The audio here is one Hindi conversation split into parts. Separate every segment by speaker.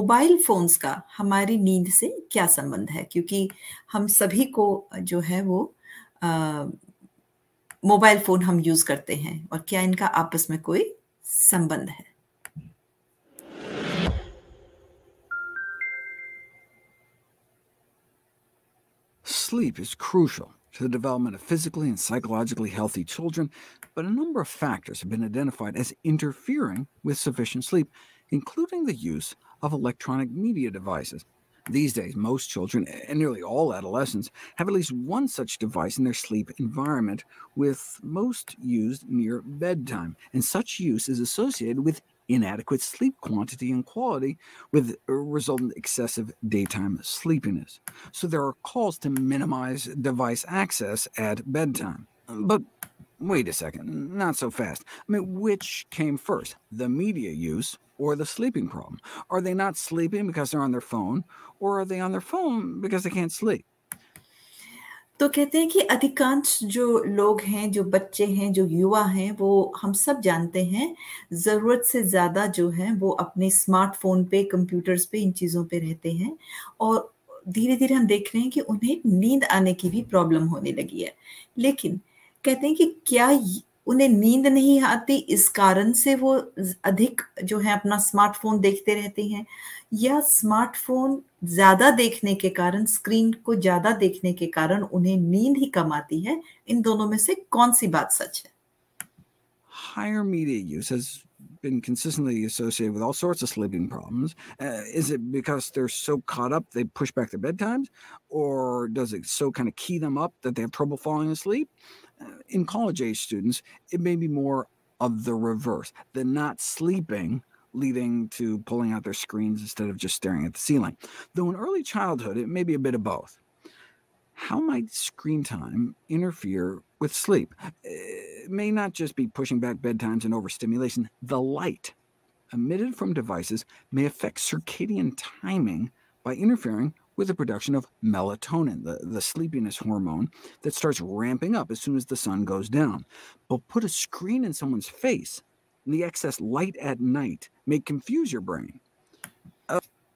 Speaker 1: मोबाइल फोन्स का हमारी नींद से क्या संबंध है क्योंकि हम सभी को जो है वो मोबाइल फोन हम यूज करते हैं और क्या इनका आपस में कोई संबंध है
Speaker 2: Sleep is crucial to the development of physically and psychologically healthy children, but a number of factors have been identified as interfering with sufficient sleep, including the use of electronic media devices. These days, most children, and nearly all adolescents, have at least one such device in their sleep environment, with most used near bedtime. And such use is associated with inadequate sleep quantity and quality, with resultant excessive daytime sleepiness. So there are calls to minimize device access at bedtime. But wait a second, not so fast. I mean, which came first, the media use or the sleeping problem? Are they not sleeping because they're on their phone, or are they on their phone because they can't sleep?
Speaker 1: तो कहते हैं कि अधिकांश जो लोग हैं जो बच्चे हैं जो युवा हैं वो हम सब जानते हैं ज़रूरत से ज़्यादा जो है वो अपने स्मार्टफोन पे कंप्यूटर्स पे इन चीज़ों पे रहते हैं और धीरे धीरे हम देख रहे हैं कि उन्हें नींद आने की भी प्रॉब्लम होने लगी है लेकिन कहते हैं कि क्या उन्हें नींद नहीं आती इस कारण से वो अधिक जो है अपना स्मार्टफोन देखते रहते हैं या स्मार्टफोन ज़्यादा देखने के कारण स्क्रीन को ज़्यादा देखने के कारण उन्हें नींद ही कम आती है इन दोनों में से कौन सी बात सच है
Speaker 2: Higher media use has been consistently associated with all sorts of sleeping problems. Uh, is it because they're so caught up they push back their bedtimes, or does it so kind of key them up that they have trouble falling asleep? in college age students, it may be more of the reverse. The not sleeping leading to pulling out their screens instead of just staring at the ceiling. Though in early childhood, it may be a bit of both. How might screen time interfere with sleep? It may not just be pushing back bedtimes and overstimulation. The light emitted from devices may affect circadian timing by interfering with the production of melatonin, the, the sleepiness hormone that starts ramping up as soon as the sun goes down. But put a screen in
Speaker 1: someone's face, and the excess light at night may confuse your brain.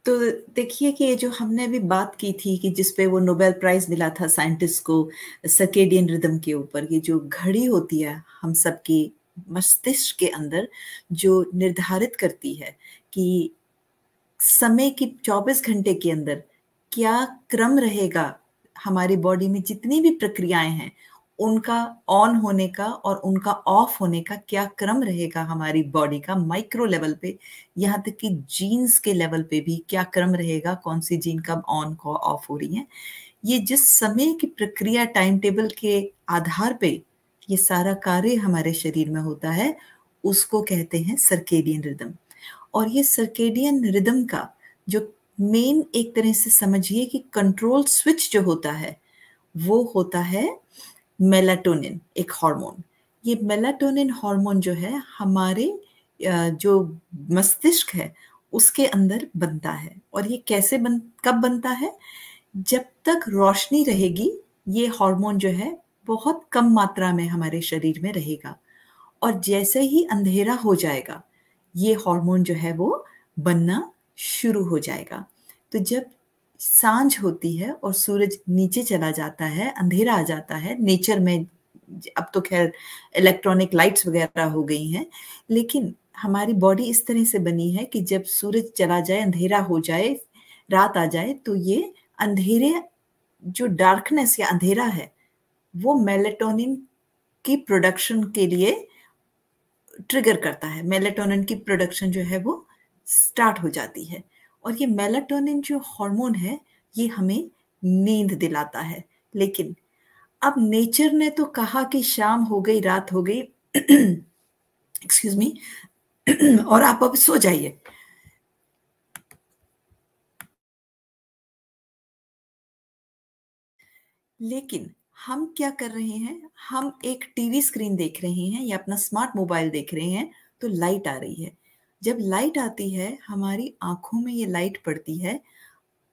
Speaker 1: तो देखिए कि ये जो हमने अभी बात की थी कि जिस पे वो नोबेल प्राइज मिला था साइंटिस्ट को सकेडियन रिदम के ऊपर ये जो घड़ी होती है हम सब मस्तिष्क के अंदर जो निर्धारित करती है कि समय की 24 घंटे के अंदर क्या क्रम रहेगा हमारी बॉडी में जितनी भी प्रक्रियाएं हैं उनका ऑन होने का और उनका ऑफ होने का क्या क्रम रहेगा हमारी बॉडी का माइक्रो लेवल पे यहाँ तक कि जीन्स के लेवल पे भी क्या क्रम रहेगा कौन सी जीन कब ऑन को ऑफ हो रही है ये जिस समय की प्रक्रिया टाइम टेबल के आधार पे ये सारा कार्य हमारे शरीर में होता है उसको कहते हैं सर्केडियन रिदम और ये सर्केडियन रिदम का जो मेन एक तरह से समझिए कि कंट्रोल स्विच जो होता है वो होता है मेलाटोनिन एक हार्मोन ये मेलाटोनिन हार्मोन जो है हमारे जो मस्तिष्क है उसके अंदर बनता है और ये कैसे बन कब बनता है जब तक रोशनी रहेगी ये हार्मोन जो है बहुत कम मात्रा में हमारे शरीर में रहेगा और जैसे ही अंधेरा हो जाएगा ये हार्मोन जो है वो बनना शुरू हो जाएगा तो जब सांझ होती है और सूरज नीचे चला जाता है अंधेरा आ जाता है नेचर में अब तो खैर इलेक्ट्रॉनिक लाइट्स वगैरह हो गई हैं लेकिन हमारी बॉडी इस तरह से बनी है कि जब सूरज चला जाए अंधेरा हो जाए रात आ जाए तो ये अंधेरे जो डार्कनेस या अंधेरा है वो मेलेटोनिन की प्रोडक्शन के लिए ट्रिगर करता है मेलेटोनिन की प्रोडक्शन जो है वो स्टार्ट हो जाती है और ये मेलाटोनिन जो हार्मोन है ये हमें नींद दिलाता है लेकिन अब नेचर ने तो कहा कि शाम हो गई रात हो गई एक्सक्यूज मी और आप अब सो जाइए लेकिन हम क्या कर रहे हैं हम एक टीवी स्क्रीन देख रहे हैं या अपना स्मार्ट मोबाइल देख रहे हैं तो लाइट आ रही है जब लाइट आती है हमारी आंखों में ये लाइट पड़ती है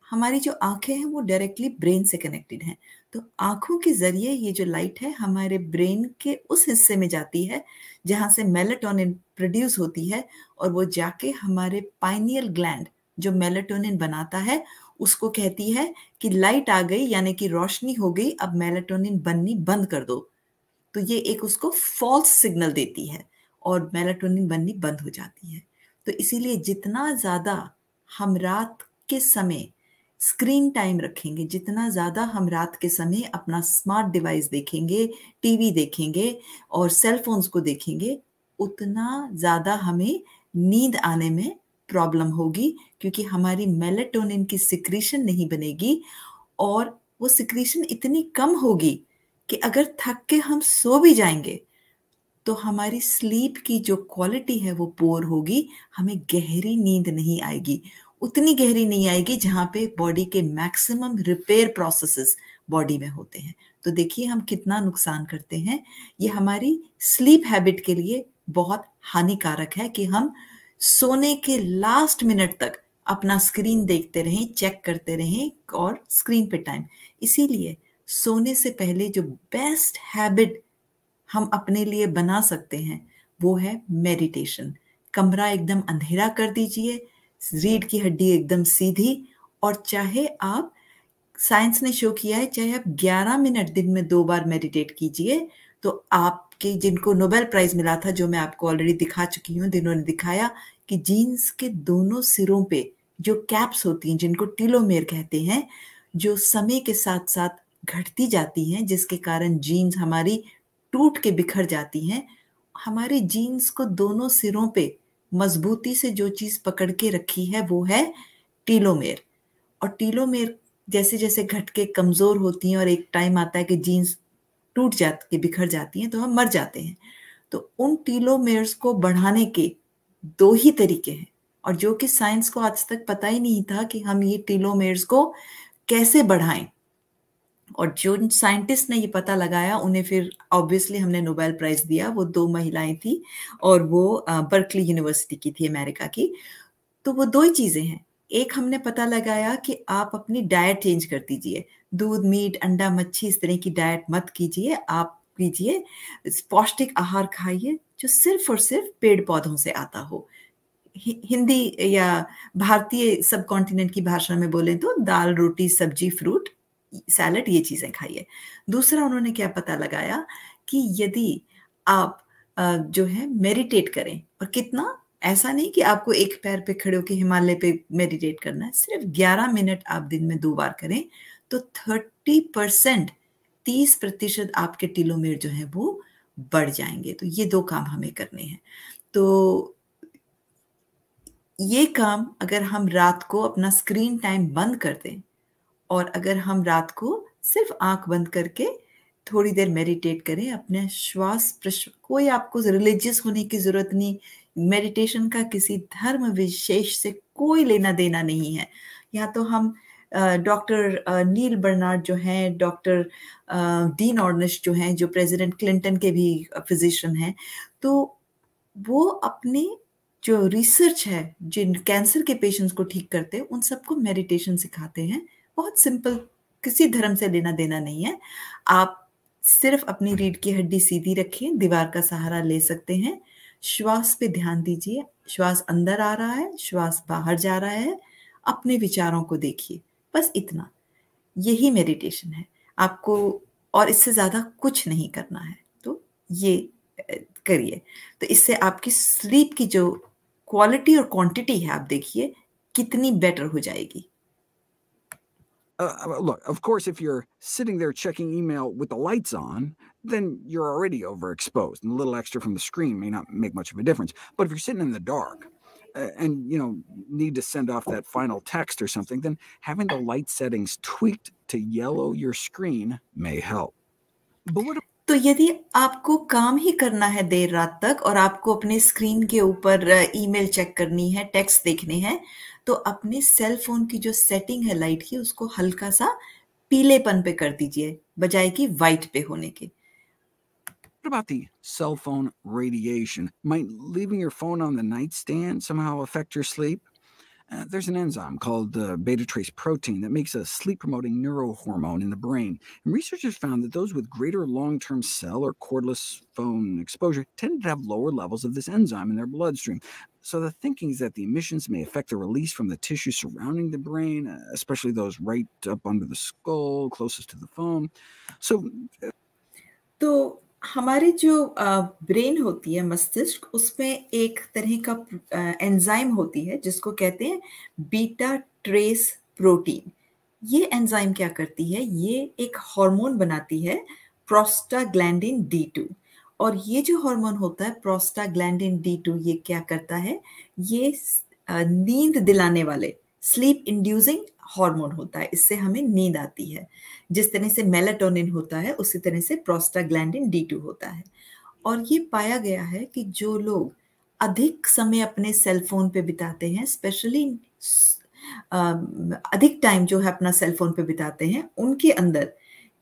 Speaker 1: हमारी जो आंखें हैं वो डायरेक्टली ब्रेन से कनेक्टेड हैं तो आंखों के जरिए ये जो लाइट है हमारे ब्रेन के उस हिस्से में जाती है जहां से मेलेटोनिन प्रोड्यूस होती है और वो जाके हमारे पाइनियल ग्लैंड जो मेलेटोनिन बनाता है उसको कहती है कि लाइट आ गई यानी कि रोशनी हो गई अब मेलेटोनिन बननी बंद कर दो तो ये एक उसको फॉल्स सिग्नल देती है और मेलेटोनिन बननी बंद हो जाती है तो इसीलिए जितना ज़्यादा हम रात के समय स्क्रीन टाइम रखेंगे जितना ज़्यादा हम रात के समय अपना स्मार्ट डिवाइस देखेंगे टीवी देखेंगे और सेल फोन्स को देखेंगे उतना ज़्यादा हमें नींद आने में प्रॉब्लम होगी क्योंकि हमारी मेलेटोनिन की सिक्रीशन नहीं बनेगी और वो सिक्रीशन इतनी कम होगी कि अगर थक के हम सो भी जाएंगे तो हमारी स्लीप की जो क्वालिटी है वो पोर होगी हमें गहरी नींद नहीं आएगी उतनी गहरी नहीं आएगी जहां पे बॉडी के मैक्सिमम रिपेयर प्रोसेसेस बॉडी में होते हैं तो देखिए हम कितना नुकसान करते हैं ये हमारी स्लीप हैबिट के लिए बहुत हानिकारक है कि हम सोने के लास्ट मिनट तक अपना स्क्रीन देखते रहें चेक करते रहें और स्क्रीन पे टाइम इसीलिए सोने से पहले जो बेस्ट हैबिट हम अपने लिए बना सकते हैं वो है मेडिटेशन कमरा एकदम अंधेरा कर दीजिए रीढ़ की हड्डी एकदम सीधी और चाहे आप साइंस ने शो किया है चाहे आप 11 मिनट दिन में दो बार मेडिटेट कीजिए तो आपके जिनको नोबेल प्राइज मिला था जो मैं आपको ऑलरेडी दिखा चुकी हूँ जिन्होंने दिखाया कि जीन्स के दोनों सिरों पे जो कैप्स होती हैं जिनको टीलोमेर कहते हैं जो समय के साथ साथ घटती जाती हैं जिसके कारण जीन्स हमारी टूट के बिखर जाती हैं हमारे जीन्स को दोनों सिरों पे मजबूती से जो चीज पकड़ के रखी है वो है टीलोमेर और टीलोमेर जैसे जैसे घट के कमजोर होती हैं और एक टाइम आता है कि जीन्स टूट जाती के बिखर जाती हैं तो हम मर जाते हैं तो उन टीलोमेयर्स को बढ़ाने के दो ही तरीके हैं और जो कि साइंस को आज तक पता ही नहीं था कि हम ये टीलोमेयर्स को कैसे बढ़ाएं और जो साइंटिस्ट ने ये पता लगाया उन्हें फिर ऑब्वियसली हमने नोबेल प्राइज दिया वो दो महिलाएं थी और वो बर्कली यूनिवर्सिटी की थी अमेरिका की तो वो दो ही चीज़ें हैं एक हमने पता लगाया कि आप अपनी डाइट चेंज कर दीजिए दूध मीट अंडा मच्छी इस तरह की डाइट मत कीजिए आप कीजिए पौष्टिक आहार खाइए जो सिर्फ और सिर्फ पेड़ पौधों से आता हो हिंदी या भारतीय सब कॉन्टिनेंट की भाषा में बोले तो दाल रोटी सब्जी फ्रूट सैलड ये चीज़ें खाइए दूसरा उन्होंने क्या पता लगाया कि यदि आप जो है मेडिटेट करें और कितना ऐसा नहीं कि आपको एक पैर पे खड़े होकर हिमालय पे मेडिटेट करना है सिर्फ 11 मिनट आप दिन में दो बार करें तो 30 परसेंट तीस प्रतिशत आपके टीलोमेर जो है वो बढ़ जाएंगे तो ये दो काम हमें करने हैं तो ये काम अगर हम रात को अपना स्क्रीन टाइम बंद कर दें और अगर हम रात को सिर्फ आंख बंद करके थोड़ी देर मेडिटेट करें अपने श्वास प्रश्न कोई आपको रिलीजियस होने की जरूरत नहीं मेडिटेशन का किसी धर्म विशेष से कोई लेना देना नहीं है या तो हम डॉक्टर नील बर्नार्ड जो हैं डॉक्टर डीन ऑर्निश जो हैं जो प्रेसिडेंट क्लिंटन के भी फिजिशियन हैं तो वो अपने जो रिसर्च है जिन कैंसर के पेशेंट्स को ठीक करते हैं उन सबको मेडिटेशन सिखाते हैं बहुत सिंपल किसी धर्म से लेना देना नहीं है आप सिर्फ अपनी रीढ़ की हड्डी सीधी रखिए दीवार का सहारा ले सकते हैं श्वास पे ध्यान दीजिए श्वास अंदर आ रहा है श्वास बाहर जा रहा है अपने विचारों को देखिए बस इतना यही मेडिटेशन है आपको और इससे ज़्यादा कुछ नहीं करना है तो ये करिए तो इससे आपकी स्लीप की जो क्वालिटी और क्वांटिटी है आप देखिए कितनी बेटर हो जाएगी
Speaker 2: Uh, uh, look, of course, if you're sitting there checking email with the lights on, then you're already overexposed, and a little extra from the screen may not make much of a difference. But if you're sitting in the dark uh, and you know need to send off that final text or something, then having the light settings tweaked to yellow your screen
Speaker 1: may help. But what तो यदि आपको काम ही करना है देर रात तक और आपको अपने स्क्रीन के ऊपर ईमेल चेक करनी है टेक्स्ट देखने हैं तो अपने सेल फोन की जो सेटिंग है लाइट की उसको हल्का सा पीलेपन पे कर दीजिए बजाय की वाइट पे होने के
Speaker 2: What about the cell phone radiation? Might leaving your phone on the nightstand somehow affect your sleep? Uh, there's an enzyme called the beta trace protein that makes a sleep promoting neurohormone in the brain. And researchers found that those with greater long term cell or cordless phone exposure tended to have lower levels of this enzyme in their bloodstream. So the thinking is that the emissions may affect the release from the tissue surrounding the brain, uh, especially those right up under the skull, closest to the phone.
Speaker 1: So, uh हमारे जो ब्रेन होती है मस्तिष्क उसमें एक तरह का एंजाइम होती है जिसको कहते हैं बीटा ट्रेस प्रोटीन ये एंजाइम क्या करती है ये एक हार्मोन बनाती है प्रोस्टाग्लैंडिन डी टू और ये जो हार्मोन होता है प्रोस्टाग्लैंडिन डी टू ये क्या करता है ये नींद दिलाने वाले स्लीप इंड्यूसिंग हार्मोन होता है इससे हमें नींद आती है जिस तरह से मेलाटोनिन होता है उसी तरह से प्रोस्टाग्लैंडिन डी टू होता है और ये पाया गया है कि जो लोग अधिक समय अपने सेलफोन पे बिताते हैं स्पेशली अधिक टाइम जो है अपना सेलफोन पे बिताते हैं उनके अंदर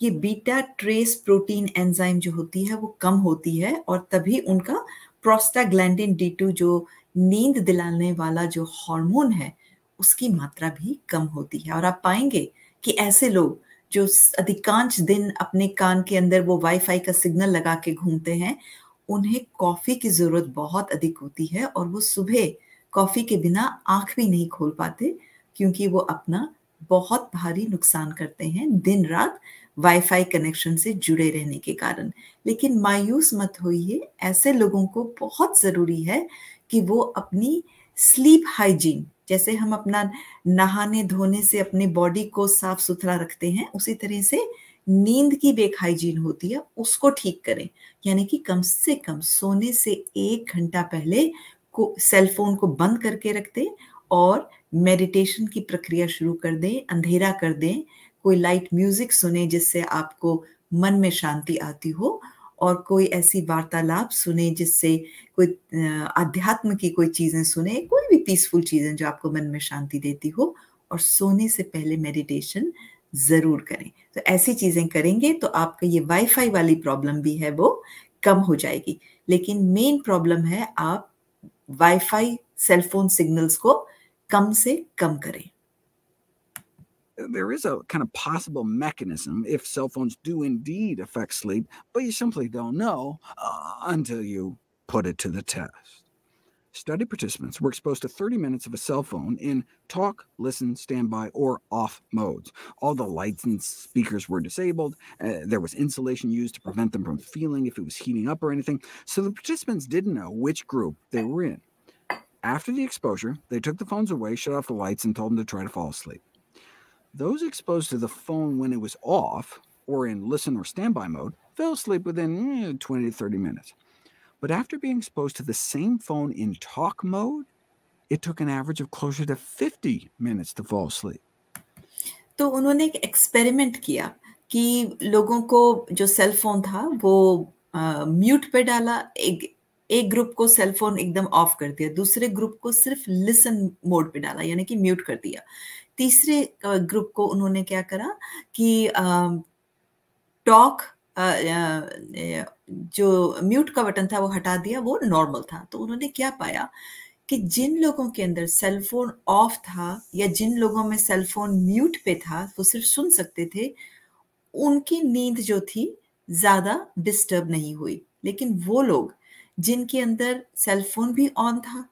Speaker 1: ये बीटा ट्रेस प्रोटीन एंजाइम जो होती है वो कम होती है और तभी उनका प्रोस्टाग्लैंडिन डी टू जो नींद दिलाने वाला जो हार्मोन है उसकी मात्रा भी कम होती है और आप पाएंगे कि ऐसे लोग जो अधिकांश दिन अपने कान के अंदर वो वाईफाई का सिग्नल लगा के घूमते हैं उन्हें कॉफ़ी की ज़रूरत बहुत अधिक होती है और वो सुबह कॉफ़ी के बिना आंख भी नहीं खोल पाते क्योंकि वो अपना बहुत भारी नुकसान करते हैं दिन रात वाईफाई कनेक्शन से जुड़े रहने के कारण लेकिन मायूस मत होइए ऐसे लोगों को बहुत ज़रूरी है कि वो अपनी स्लीप हाइजीन जैसे हम अपना नहाने धोने से अपने बॉडी को साफ सुथरा रखते हैं उसी तरह से नींद की बेखाइजीन होती है उसको ठीक करें यानी कि कम से कम सोने से एक घंटा पहले को सेलफोन को बंद करके रख दें और मेडिटेशन की प्रक्रिया शुरू कर दें अंधेरा कर दें कोई लाइट म्यूजिक सुने जिससे आपको मन में शांति आती हो और कोई ऐसी वार्तालाप सुने जिससे कोई अध्यात्म की कोई चीज़ें सुने कोई भी पीसफुल चीज़ें जो आपको मन में शांति देती हो और सोने से पहले मेडिटेशन ज़रूर करें तो ऐसी चीज़ें करेंगे तो आपका ये वाईफाई वाली प्रॉब्लम भी है वो कम हो जाएगी लेकिन मेन प्रॉब्लम है आप वाईफाई सेलफोन सिग्नल्स को कम से कम करें
Speaker 2: there is a kind of possible mechanism if cell phones do indeed affect sleep, but you simply don't know uh, until you put it to the test. Study participants were exposed to 30 minutes of a cell phone in talk, listen, standby, or off modes. All the lights and speakers were disabled. Uh, there was insulation used to prevent them from feeling if it was heating up or anything, so the participants didn't know which group they were in. After the exposure, they took the phones away, shut off the lights, and told them to try to fall asleep. Those exposed to the phone when it was off or in listen or standby mode fell asleep within eh, 20 to 30 minutes. But after being exposed to the same phone in talk mode, it took an average of closer to 50 minutes to fall asleep.
Speaker 1: तो उन्होंने एक एक्सपेरिमेंट किया कि लोगों को जो सेल फोन था वो म्यूट पे डाला एक एक ग्रुप को सेल फोन एकदम ऑफ कर दिया दूसरे ग्रुप को सिर्फ लिसन मोड पे डाला यानी कि म्यूट कर दिया तीसरे ग्रुप को उन्होंने क्या करा कि टॉक जो म्यूट का बटन था वो हटा दिया वो नॉर्मल था तो उन्होंने क्या पाया कि जिन लोगों के अंदर सेलफोन ऑफ था या जिन लोगों में सेलफोन म्यूट पे था वो सिर्फ सुन सकते थे उनकी नींद जो थी ज़्यादा डिस्टर्ब नहीं हुई लेकिन वो लोग जिनके अंदर सेलफोन भी ऑन था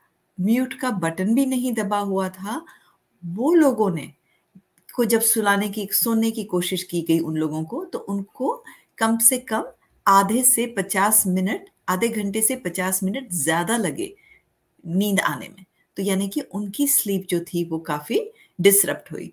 Speaker 1: म्यूट का बटन भी नहीं दबा हुआ था वो लोगों ने को जब सुलाने की सोने की कोशिश की गई उन लोगों को तो उनको कम से कम आधे से पचास मिनट आधे घंटे से पचास मिनट ज्यादा लगे नींद आने में तो यानी कि उनकी स्लीप जो थी वो काफी डिसरप्ट हुई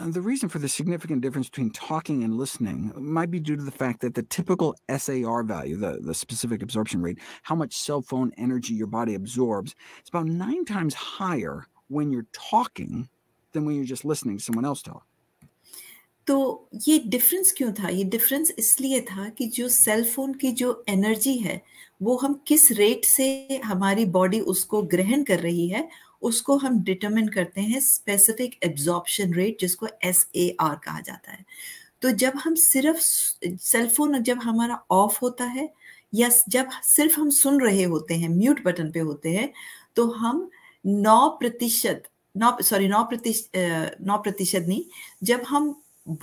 Speaker 1: Uh, the reason for the significant
Speaker 2: difference between talking and listening might be due to the fact that the typical SAR value, the, the specific absorption rate, how much cell phone energy your body absorbs, is about nine times higher when you're talking than when you're just listening to someone else talk.
Speaker 1: तो ये डिफरेंस क्यों था ये डिफरेंस इसलिए था कि जो सेल फोन की जो एनर्जी है वो हम किस रेट से हमारी बॉडी उसको ग्रहण कर रही है उसको हम डिटरमिन करते हैं स्पेसिफिक एब्जॉर्प्शन रेट जिसको एस ए आर कहा जाता है तो जब हम सिर्फ सेलफोन जब हमारा ऑफ होता है या जब सिर्फ हम सुन रहे होते हैं म्यूट बटन पे होते हैं तो हम नौ प्रतिशत नौ सॉरी नौ प्रतिशत नौ प्रतिशत नहीं जब हम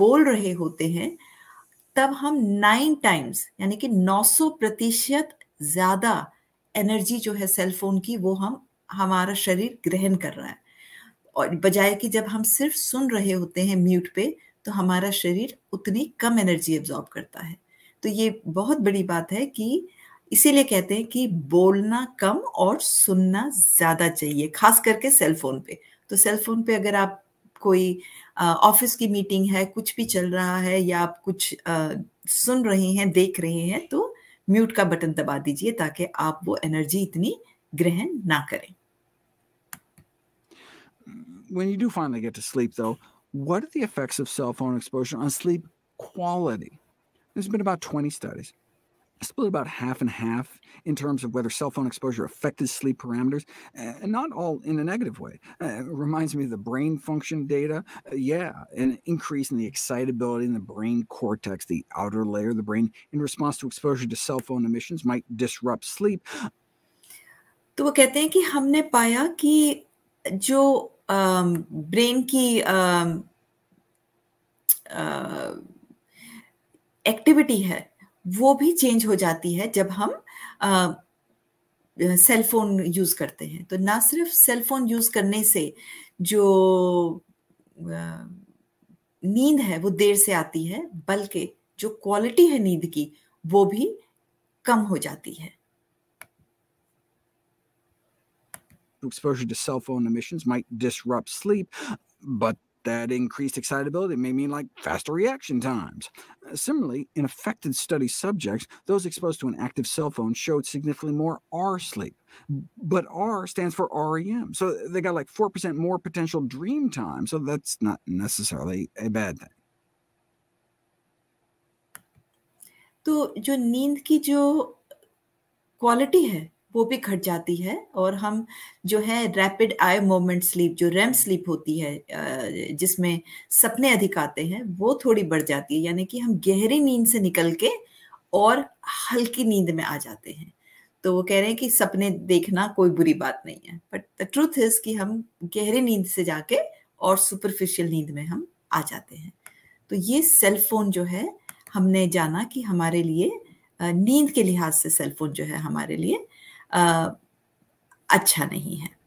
Speaker 1: बोल रहे होते हैं तब हम नाइन टाइम्स यानी कि नौ सौ प्रतिशत ज़्यादा एनर्जी जो है सेलफोन की वो हम हमारा शरीर ग्रहण कर रहा है और बजाय कि जब हम सिर्फ सुन रहे होते हैं म्यूट पे तो हमारा शरीर उतनी कम एनर्जी एब्जॉर्ब करता है तो ये बहुत बड़ी बात है कि इसीलिए कहते हैं कि बोलना कम और सुनना ज़्यादा चाहिए खास करके सेलफोन पे तो सेलफोन पे अगर आप कोई ऑफिस की मीटिंग है कुछ भी चल रहा है या आप कुछ आ, सुन रहे हैं देख रहे हैं तो म्यूट का बटन दबा दीजिए ताकि आप वो एनर्जी इतनी ग्रहण ना करें
Speaker 2: when you do finally get to sleep, though, what are the effects of cell phone exposure on sleep quality? There's been about 20 studies, split about half and half in terms of whether cell phone exposure affected sleep parameters, eh, and not all in a negative way. Eh, it reminds me of the brain function data. Eh, yeah, an increase in the excitability in the brain cortex, the outer layer of the brain, in response to exposure to cell phone emissions
Speaker 1: might disrupt sleep. तो वो कहते हैं कि हमने पाया कि जो ब्रेन um, की एक्टिविटी um, uh, है वो भी चेंज हो जाती है जब हम सेलफोन uh, यूज़ करते हैं तो ना सिर्फ सेलफोन यूज़ करने से जो uh, नींद है वो देर से आती है बल्कि जो क्वालिटी है नींद की वो भी कम हो जाती है
Speaker 2: exposure to cell phone emissions might disrupt sleep, but that increased excitability may mean like faster reaction times. Similarly, in affected study subjects, those exposed to an active cell phone showed significantly more R sleep. But R stands for REM. So they got like 4% more potential dream time. So that's not necessarily a bad thing.
Speaker 1: तो जो नींद की जो क्वालिटी है वो भी घट जाती है और हम जो है रैपिड आई मोमेंट स्लीप जो रेम स्लीप होती है जिसमें सपने अधिक आते हैं वो थोड़ी बढ़ जाती है यानी कि हम गहरी नींद से निकल के और हल्की नींद में आ जाते हैं तो वो कह रहे हैं कि सपने देखना कोई बुरी बात नहीं है बट द ट्रूथ इज कि हम गहरी नींद से जाके और सुपरफिशियल नींद में हम आ जाते हैं तो ये सेलफोन जो है हमने जाना कि हमारे लिए नींद के लिहाज से सेलफोन जो है हमारे लिए अच्छा नहीं है